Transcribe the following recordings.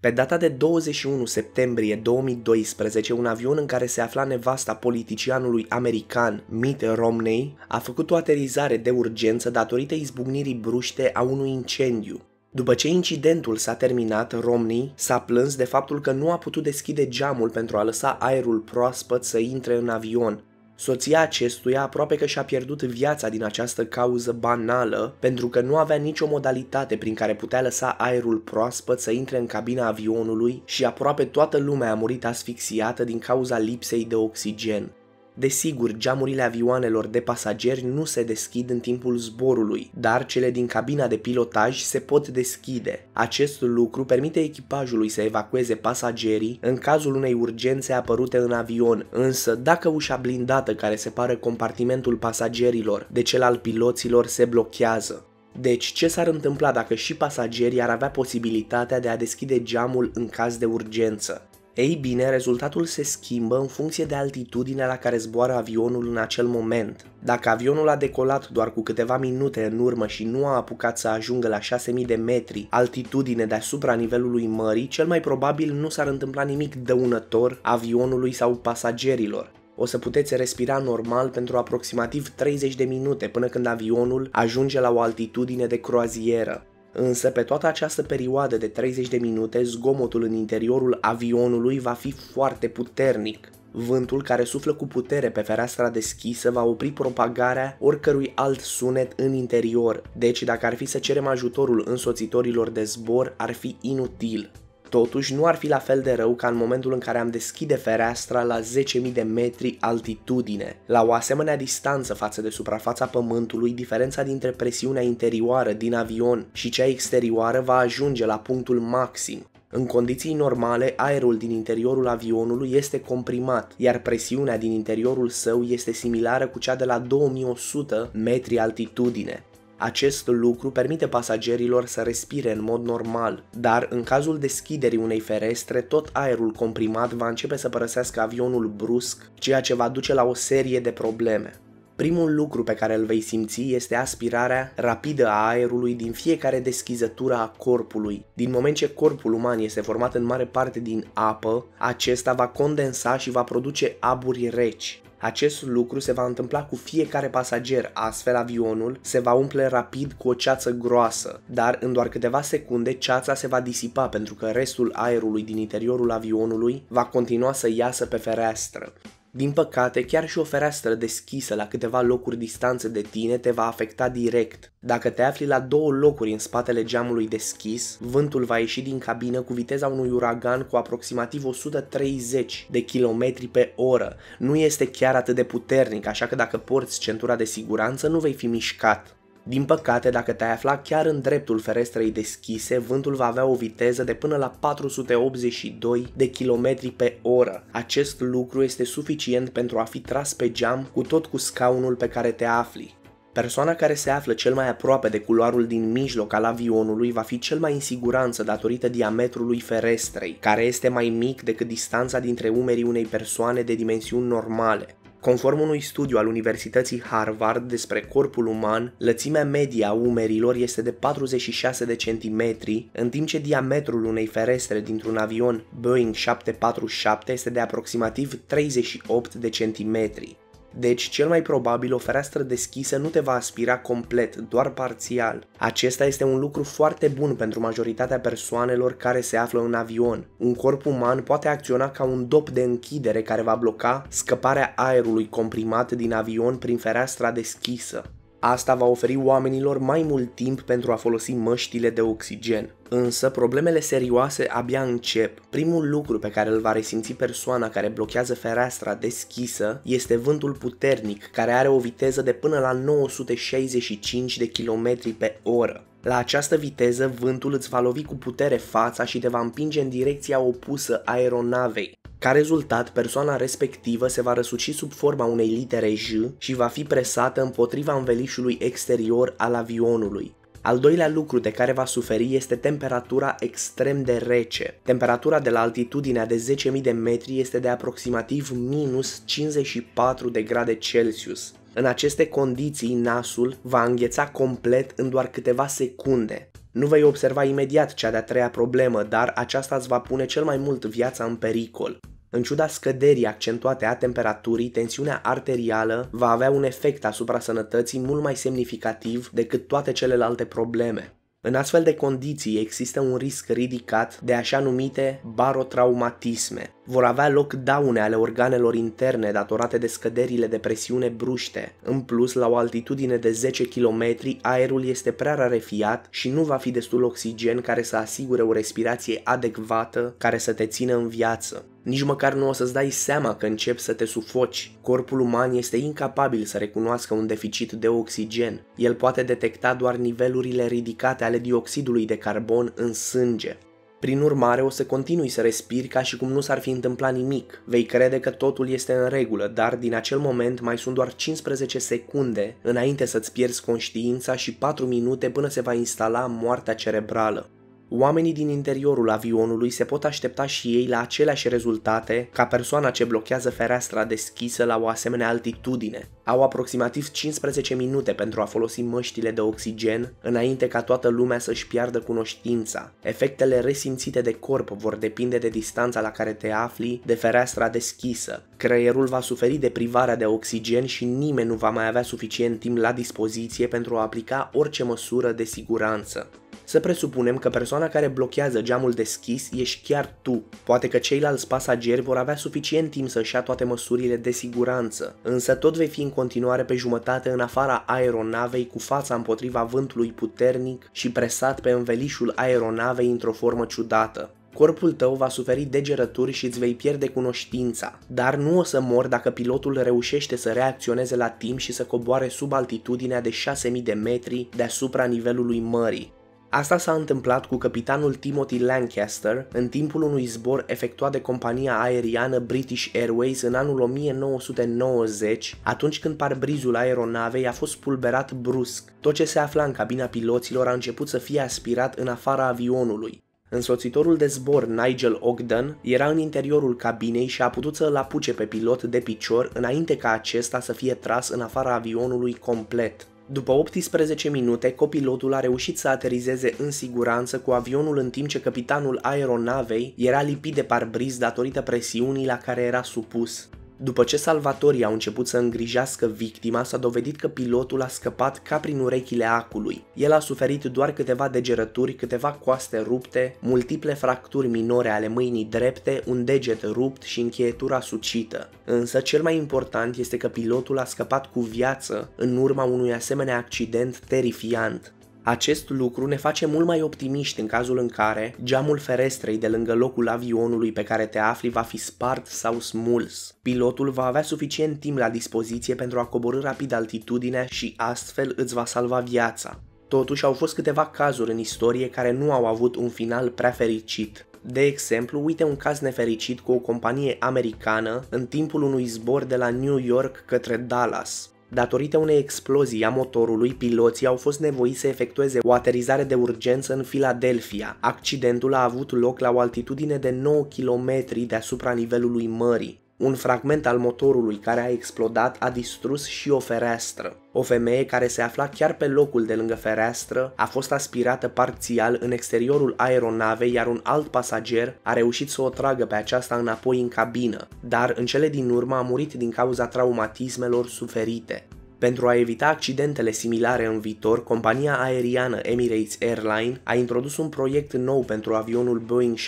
Pe data de 21 septembrie 2012, un avion în care se afla nevasta politicianului american Mitt Romney a făcut o aterizare de urgență datorită izbucnirii bruște a unui incendiu. După ce incidentul s-a terminat, Romney s-a plâns de faptul că nu a putut deschide geamul pentru a lăsa aerul proaspăt să intre în avion, Soția acestuia aproape că și-a pierdut viața din această cauză banală, pentru că nu avea nicio modalitate prin care putea lăsa aerul proaspăt să intre în cabina avionului și aproape toată lumea a murit asfixiată din cauza lipsei de oxigen. Desigur, geamurile avioanelor de pasageri nu se deschid în timpul zborului, dar cele din cabina de pilotaj se pot deschide. Acest lucru permite echipajului să evacueze pasagerii în cazul unei urgențe apărute în avion, însă dacă ușa blindată care separă compartimentul pasagerilor de cel al piloților se blochează, deci, ce s-ar întâmpla dacă și pasagerii ar avea posibilitatea de a deschide geamul în caz de urgență? Ei bine, rezultatul se schimbă în funcție de altitudinea la care zboară avionul în acel moment. Dacă avionul a decolat doar cu câteva minute în urmă și nu a apucat să ajungă la 6000 de metri altitudine deasupra nivelului mării, cel mai probabil nu s-ar întâmpla nimic dăunător avionului sau pasagerilor. O să puteți respira normal pentru aproximativ 30 de minute până când avionul ajunge la o altitudine de croazieră. Însă pe toată această perioadă de 30 de minute, zgomotul în interiorul avionului va fi foarte puternic. Vântul care suflă cu putere pe fereastra deschisă va opri propagarea oricărui alt sunet în interior, deci dacă ar fi să cerem ajutorul însoțitorilor de zbor, ar fi inutil. Totuși, nu ar fi la fel de rău ca în momentul în care am deschide fereastra la 10.000 de metri altitudine. La o asemenea distanță față de suprafața Pământului, diferența dintre presiunea interioară din avion și cea exterioară va ajunge la punctul maxim. În condiții normale, aerul din interiorul avionului este comprimat, iar presiunea din interiorul său este similară cu cea de la 2100 metri altitudine. Acest lucru permite pasagerilor să respire în mod normal, dar în cazul deschiderii unei ferestre, tot aerul comprimat va începe să părăsească avionul brusc, ceea ce va duce la o serie de probleme. Primul lucru pe care îl vei simți este aspirarea rapidă a aerului din fiecare deschizătură a corpului. Din moment ce corpul uman este format în mare parte din apă, acesta va condensa și va produce aburi reci. Acest lucru se va întâmpla cu fiecare pasager, astfel avionul se va umple rapid cu o ceață groasă, dar în doar câteva secunde ceața se va disipa pentru că restul aerului din interiorul avionului va continua să iasă pe fereastră. Din păcate, chiar și o fereastră deschisă la câteva locuri distanță de tine te va afecta direct. Dacă te afli la două locuri în spatele geamului deschis, vântul va ieși din cabină cu viteza unui uragan cu aproximativ 130 de km pe oră. Nu este chiar atât de puternic, așa că dacă porți centura de siguranță nu vei fi mișcat. Din păcate, dacă te-ai afla chiar în dreptul ferestrei deschise, vântul va avea o viteză de până la 482 de km pe oră. Acest lucru este suficient pentru a fi tras pe geam cu tot cu scaunul pe care te afli. Persoana care se află cel mai aproape de culoarul din mijloc al avionului va fi cel mai în siguranță datorită diametrului ferestrei, care este mai mic decât distanța dintre umerii unei persoane de dimensiuni normale. Conform unui studiu al Universității Harvard despre corpul uman, lățimea medie a umerilor este de 46 de centimetri, în timp ce diametrul unei ferestre dintr-un avion Boeing 747 este de aproximativ 38 de centimetri. Deci, cel mai probabil, o fereastră deschisă nu te va aspira complet, doar parțial. Acesta este un lucru foarte bun pentru majoritatea persoanelor care se află în avion. Un corp uman poate acționa ca un dop de închidere care va bloca scăparea aerului comprimat din avion prin fereastra deschisă. Asta va oferi oamenilor mai mult timp pentru a folosi măștile de oxigen. Însă, problemele serioase abia încep. Primul lucru pe care îl va resimți persoana care blochează fereastra deschisă este vântul puternic, care are o viteză de până la 965 de km pe oră. La această viteză, vântul îți va lovi cu putere fața și te va împinge în direcția opusă aeronavei. Ca rezultat, persoana respectivă se va răsuci sub forma unei litere J și va fi presată împotriva învelișului exterior al avionului. Al doilea lucru de care va suferi este temperatura extrem de rece. Temperatura de la altitudinea de 10.000 de metri este de aproximativ minus 54 de grade Celsius. În aceste condiții, nasul va îngheța complet în doar câteva secunde, nu vei observa imediat cea de-a treia problemă, dar aceasta îți va pune cel mai mult viața în pericol. În ciuda scăderii accentuate a temperaturii, tensiunea arterială va avea un efect asupra sănătății mult mai semnificativ decât toate celelalte probleme. În astfel de condiții există un risc ridicat de așa numite barotraumatisme. Vor avea loc daune ale organelor interne datorate de scăderile de presiune bruște. În plus, la o altitudine de 10 km, aerul este prea rarefiat și nu va fi destul oxigen care să asigure o respirație adecvată care să te țină în viață. Nici măcar nu o să-ți dai seama că începi să te sufoci. Corpul uman este incapabil să recunoască un deficit de oxigen. El poate detecta doar nivelurile ridicate ale dioxidului de carbon în sânge. Prin urmare, o să continui să respiri ca și cum nu s-ar fi întâmplat nimic. Vei crede că totul este în regulă, dar din acel moment mai sunt doar 15 secunde înainte să-ți pierzi conștiința și 4 minute până se va instala moartea cerebrală. Oamenii din interiorul avionului se pot aștepta și ei la aceleași rezultate ca persoana ce blochează fereastra deschisă la o asemenea altitudine. Au aproximativ 15 minute pentru a folosi măștile de oxigen înainte ca toată lumea să-și piardă cunoștința. Efectele resimțite de corp vor depinde de distanța la care te afli de fereastra deschisă. Creierul va suferi de privarea de oxigen și nimeni nu va mai avea suficient timp la dispoziție pentru a aplica orice măsură de siguranță. Să presupunem că persoana care blochează geamul deschis ești chiar tu. Poate că ceilalți pasageri vor avea suficient timp să-și ia toate măsurile de siguranță, însă tot vei fi în continuare pe jumătate în afara aeronavei cu fața împotriva vântului puternic și presat pe învelișul aeronavei într-o formă ciudată. Corpul tău va suferi degerături și îți vei pierde cunoștința, dar nu o să mor dacă pilotul reușește să reacționeze la timp și să coboare sub altitudinea de 6000 de metri deasupra nivelului mării. Asta s-a întâmplat cu capitanul Timothy Lancaster în timpul unui zbor efectuat de compania aeriană British Airways în anul 1990, atunci când parbrizul aeronavei a fost pulberat brusc. Tot ce se afla în cabina piloților a început să fie aspirat în afara avionului. Însoțitorul de zbor Nigel Ogden era în interiorul cabinei și a putut să îl apuce pe pilot de picior înainte ca acesta să fie tras în afara avionului complet. După 18 minute, copilotul a reușit să aterizeze în siguranță cu avionul în timp ce capitanul aeronavei era lipit de parbriz datorită presiunii la care era supus. După ce salvatorii au început să îngrijească victima, s-a dovedit că pilotul a scăpat ca prin urechile acului. El a suferit doar câteva degerături, câteva coaste rupte, multiple fracturi minore ale mâinii drepte, un deget rupt și încheietura sucită. Însă cel mai important este că pilotul a scăpat cu viață în urma unui asemenea accident terifiant. Acest lucru ne face mult mai optimiști în cazul în care geamul ferestrei de lângă locul avionului pe care te afli va fi spart sau smuls. Pilotul va avea suficient timp la dispoziție pentru a coborâ rapid altitudinea și astfel îți va salva viața. Totuși au fost câteva cazuri în istorie care nu au avut un final prea fericit. De exemplu, uite un caz nefericit cu o companie americană în timpul unui zbor de la New York către Dallas. Datorită unei explozii a motorului, piloții au fost nevoiți să efectueze o aterizare de urgență în Filadelfia. Accidentul a avut loc la o altitudine de 9 km deasupra nivelului mării. Un fragment al motorului care a explodat a distrus și o fereastră. O femeie care se afla chiar pe locul de lângă fereastră a fost aspirată parțial în exteriorul aeronavei, iar un alt pasager a reușit să o tragă pe aceasta înapoi în cabină, dar în cele din urmă a murit din cauza traumatismelor suferite. Pentru a evita accidentele similare în viitor, compania aeriană Emirates Airline a introdus un proiect nou pentru avionul Boeing 777-300R,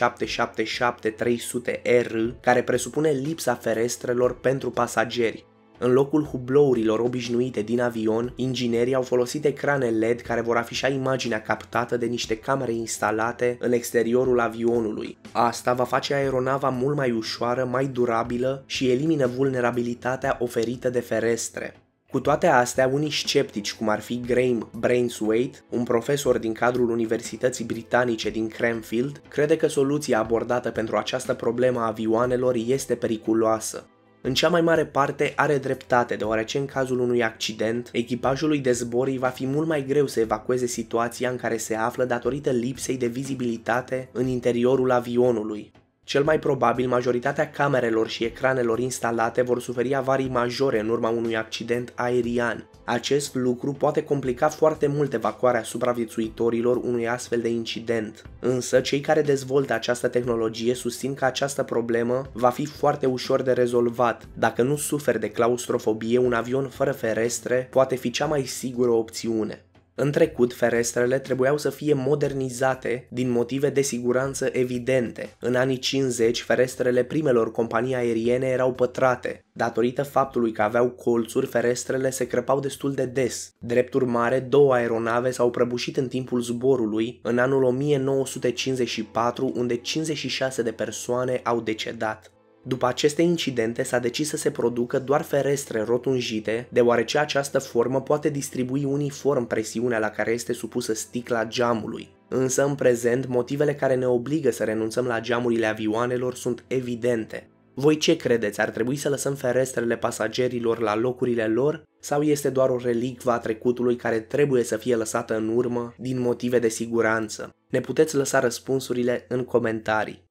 care presupune lipsa ferestrelor pentru pasageri. În locul hublourilor obișnuite din avion, inginerii au folosit ecrane LED care vor afișa imaginea captată de niște camere instalate în exteriorul avionului. Asta va face aeronava mult mai ușoară, mai durabilă și elimină vulnerabilitatea oferită de ferestre. Cu toate astea, unii sceptici, cum ar fi Graham Braithwaite, un profesor din cadrul Universității Britanice din Cranfield, crede că soluția abordată pentru această problemă a avioanelor este periculoasă. În cea mai mare parte are dreptate, deoarece în cazul unui accident, echipajului de zbor îi va fi mult mai greu să evacueze situația în care se află datorită lipsei de vizibilitate în interiorul avionului. Cel mai probabil, majoritatea camerelor și ecranelor instalate vor suferi avarii majore în urma unui accident aerian. Acest lucru poate complica foarte mult evacuarea supraviețuitorilor unui astfel de incident. Însă, cei care dezvoltă această tehnologie susțin că această problemă va fi foarte ușor de rezolvat. Dacă nu suferi de claustrofobie, un avion fără ferestre poate fi cea mai sigură opțiune. În trecut, ferestrele trebuiau să fie modernizate din motive de siguranță evidente. În anii 50, ferestrele primelor companii aeriene erau pătrate. Datorită faptului că aveau colțuri, ferestrele se crăpau destul de des. Drept urmare, două aeronave s-au prăbușit în timpul zborului în anul 1954, unde 56 de persoane au decedat. După aceste incidente s-a decis să se producă doar ferestre rotunjite, deoarece această formă poate distribui uniform presiunea la care este supusă sticla geamului. Însă, în prezent, motivele care ne obligă să renunțăm la geamurile avioanelor sunt evidente. Voi ce credeți? Ar trebui să lăsăm ferestrele pasagerilor la locurile lor? Sau este doar o relicvă a trecutului care trebuie să fie lăsată în urmă din motive de siguranță? Ne puteți lăsa răspunsurile în comentarii.